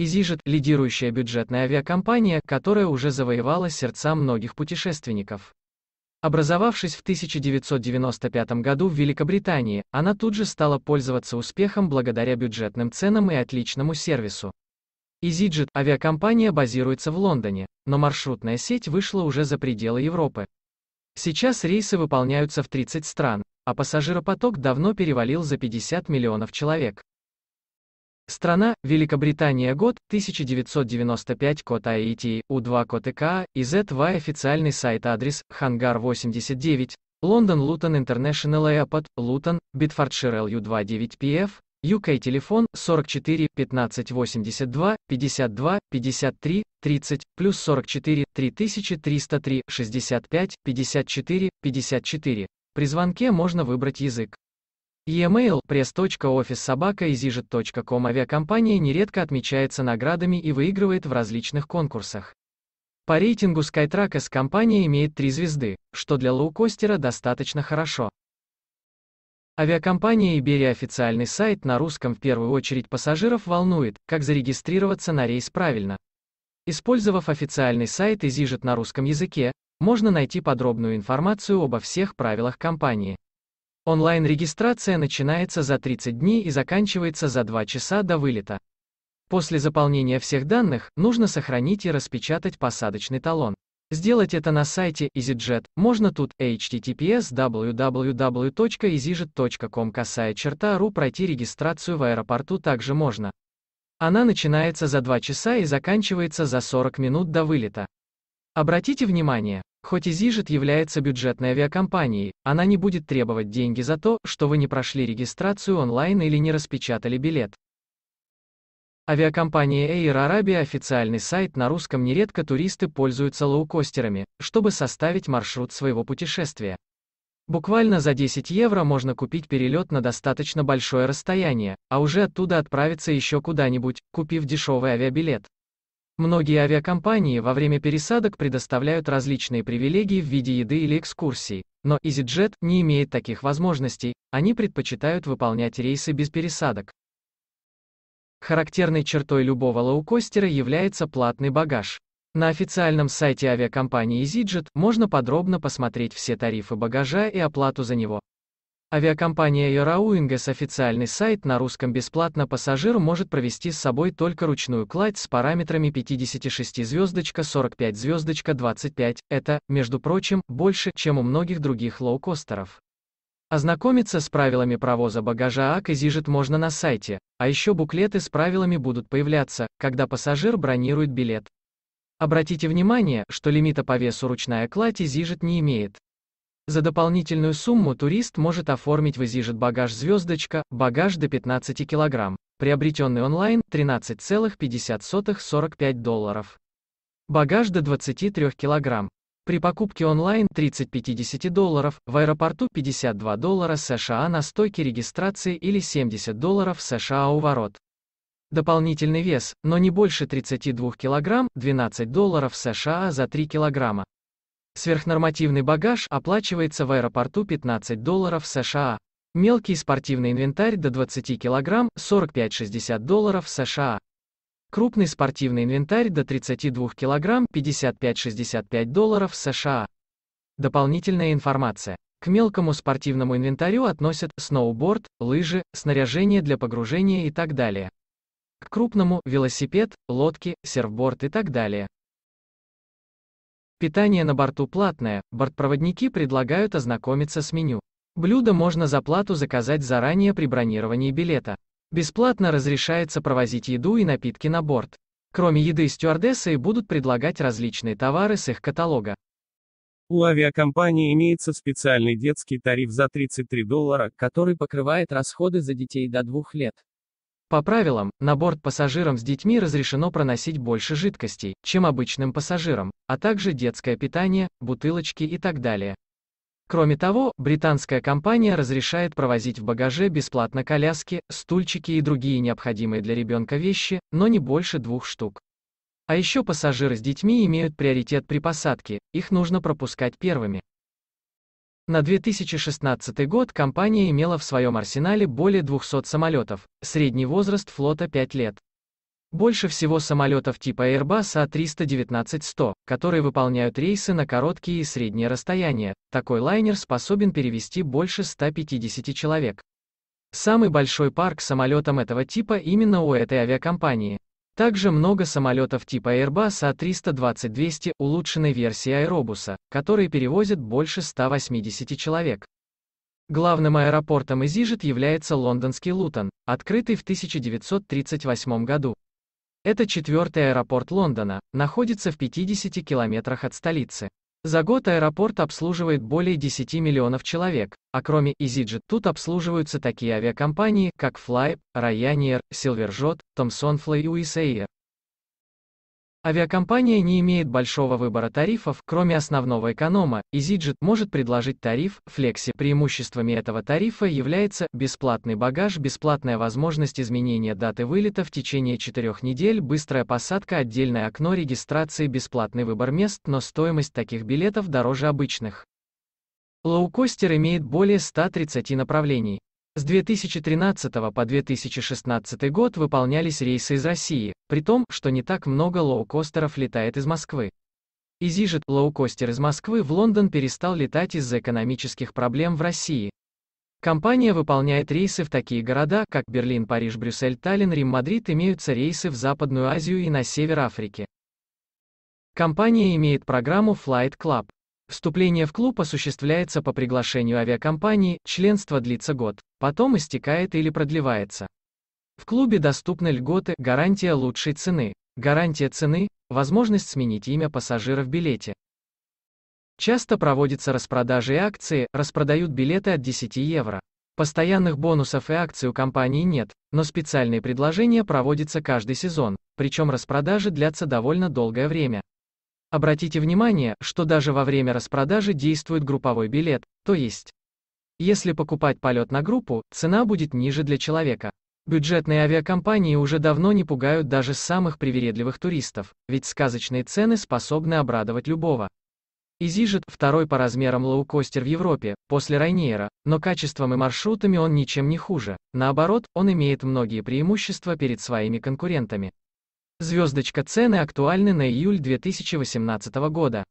EasyJet – лидирующая бюджетная авиакомпания, которая уже завоевала сердца многих путешественников. Образовавшись в 1995 году в Великобритании, она тут же стала пользоваться успехом благодаря бюджетным ценам и отличному сервису. EasyJet – авиакомпания базируется в Лондоне, но маршрутная сеть вышла уже за пределы Европы. Сейчас рейсы выполняются в 30 стран, а пассажиропоток давно перевалил за 50 миллионов человек. Страна, Великобритания год, 1995 код IET, а U2 код ЭК, iz а, официальный сайт адрес, Хангар 89, Лондон Лутон Интернешнл Airport, Лутон, Битфордшир LU29PF, UK телефон 44 15 82 52 53 30 плюс 44 3303 65 54 54. При звонке можно выбрать язык. E-mail press.office.sobaka.izijit.com Авиакомпания нередко отмечается наградами и выигрывает в различных конкурсах. По рейтингу Skytrax компания имеет 3 звезды, что для лоукостера достаточно хорошо. Авиакомпания Иберия официальный сайт на русском в первую очередь пассажиров волнует, как зарегистрироваться на рейс правильно. Использовав официальный сайт EasyJet на русском языке, можно найти подробную информацию обо всех правилах компании. Онлайн-регистрация начинается за 30 дней и заканчивается за 2 часа до вылета. После заполнения всех данных, нужно сохранить и распечатать посадочный талон. Сделать это на сайте EasyJet можно тут https www.easyjet.com касая черта ру пройти регистрацию в аэропорту также можно. Она начинается за 2 часа и заканчивается за 40 минут до вылета. Обратите внимание, хоть EasyJet является бюджетной авиакомпанией, она не будет требовать деньги за то, что вы не прошли регистрацию онлайн или не распечатали билет. Авиакомпания Air Arabia официальный сайт на русском нередко туристы пользуются лоукостерами, чтобы составить маршрут своего путешествия. Буквально за 10 евро можно купить перелет на достаточно большое расстояние, а уже оттуда отправиться еще куда-нибудь, купив дешевый авиабилет. Многие авиакомпании во время пересадок предоставляют различные привилегии в виде еды или экскурсий, но EasyJet не имеет таких возможностей, они предпочитают выполнять рейсы без пересадок. Характерной чертой любого лоукостера является платный багаж. На официальном сайте авиакомпании EasyJet можно подробно посмотреть все тарифы багажа и оплату за него. Авиакомпания Aero Wingers официальный сайт на русском бесплатно пассажир может провести с собой только ручную кладь с параметрами 56 звездочка 45 звездочка 25, это, между прочим, больше, чем у многих других лоукостеров. Ознакомиться с правилами провоза багажа АКЗИЖИТ можно на сайте, а еще буклеты с правилами будут появляться, когда пассажир бронирует билет. Обратите внимание, что лимита по весу ручная кладь и не имеет. За дополнительную сумму турист может оформить в EasyJet багаж «Звездочка», багаж до 15 кг, приобретенный онлайн 13,50-45 долларов. Багаж до 23 кг. При покупке онлайн 30-50 долларов, в аэропорту 52 доллара США на стойке регистрации или 70 долларов США у ворот. Дополнительный вес, но не больше 32 кг, 12 долларов США за 3 килограмма. Сверхнормативный багаж оплачивается в аэропорту 15 долларов США. Мелкий спортивный инвентарь до 20 кг 45-60 долларов США. Крупный спортивный инвентарь до 32 кг 55-65 долларов США. Дополнительная информация. К мелкому спортивному инвентарю относят сноуборд, лыжи, снаряжение для погружения и так далее. К крупному – велосипед, лодки, серфборд и так далее. Питание на борту платное, бортпроводники предлагают ознакомиться с меню. Блюдо можно за плату заказать заранее при бронировании билета. Бесплатно разрешается провозить еду и напитки на борт. Кроме еды стюардессы будут предлагать различные товары с их каталога. У авиакомпании имеется специальный детский тариф за 33 доллара, который покрывает расходы за детей до двух лет. По правилам, на борт пассажирам с детьми разрешено проносить больше жидкостей, чем обычным пассажирам, а также детское питание, бутылочки и так далее. Кроме того, британская компания разрешает провозить в багаже бесплатно коляски, стульчики и другие необходимые для ребенка вещи, но не больше двух штук. А еще пассажиры с детьми имеют приоритет при посадке, их нужно пропускать первыми. На 2016 год компания имела в своем арсенале более 200 самолетов, средний возраст флота 5 лет. Больше всего самолетов типа Airbus A319-100, а которые выполняют рейсы на короткие и средние расстояния. Такой лайнер способен перевести больше 150 человек. Самый большой парк самолетом этого типа именно у этой авиакомпании. Также много самолетов типа Airbus A320-200 а улучшенной версии аэробуса, которые перевозят больше 180 человек. Главным аэропортом Изижит является лондонский Лутон, открытый в 1938 году. Это четвертый аэропорт Лондона, находится в 50 километрах от столицы. За год аэропорт обслуживает более 10 миллионов человек, а кроме EasyJet тут обслуживаются такие авиакомпании, как Flybe, Ryanair, Silverjet, Thomson Fly и USAir. Авиакомпания не имеет большого выбора тарифов, кроме основного эконома. EasyJet может предложить тариф Флекси. Преимуществами этого тарифа является бесплатный багаж, бесплатная возможность изменения даты вылета в течение четырех недель, быстрая посадка, отдельное окно регистрации, бесплатный выбор мест, но стоимость таких билетов дороже обычных. Лоукостер имеет более 130 направлений. С 2013 по 2016 год выполнялись рейсы из России, при том, что не так много лоукостеров летает из Москвы. Изижет лоукостер из Москвы в Лондон перестал летать из-за экономических проблем в России. Компания выполняет рейсы в такие города, как Берлин, Париж, Брюссель, Таллин, Рим, Мадрид, имеются рейсы в Западную Азию и на север Африки. Компания имеет программу Flight Club. Вступление в клуб осуществляется по приглашению авиакомпании, членство длится год, потом истекает или продлевается. В клубе доступны льготы, гарантия лучшей цены, гарантия цены, возможность сменить имя пассажира в билете. Часто проводятся распродажи и акции, распродают билеты от 10 евро. Постоянных бонусов и акций у компании нет, но специальные предложения проводятся каждый сезон, причем распродажи длятся довольно долгое время. Обратите внимание, что даже во время распродажи действует групповой билет, то есть, если покупать полет на группу, цена будет ниже для человека. Бюджетные авиакомпании уже давно не пугают даже самых привередливых туристов, ведь сказочные цены способны обрадовать любого. EasyJet – второй по размерам лоукостер в Европе, после Райнейра, но качеством и маршрутами он ничем не хуже. Наоборот, он имеет многие преимущества перед своими конкурентами. Звездочка цены актуальны на июль 2018 года.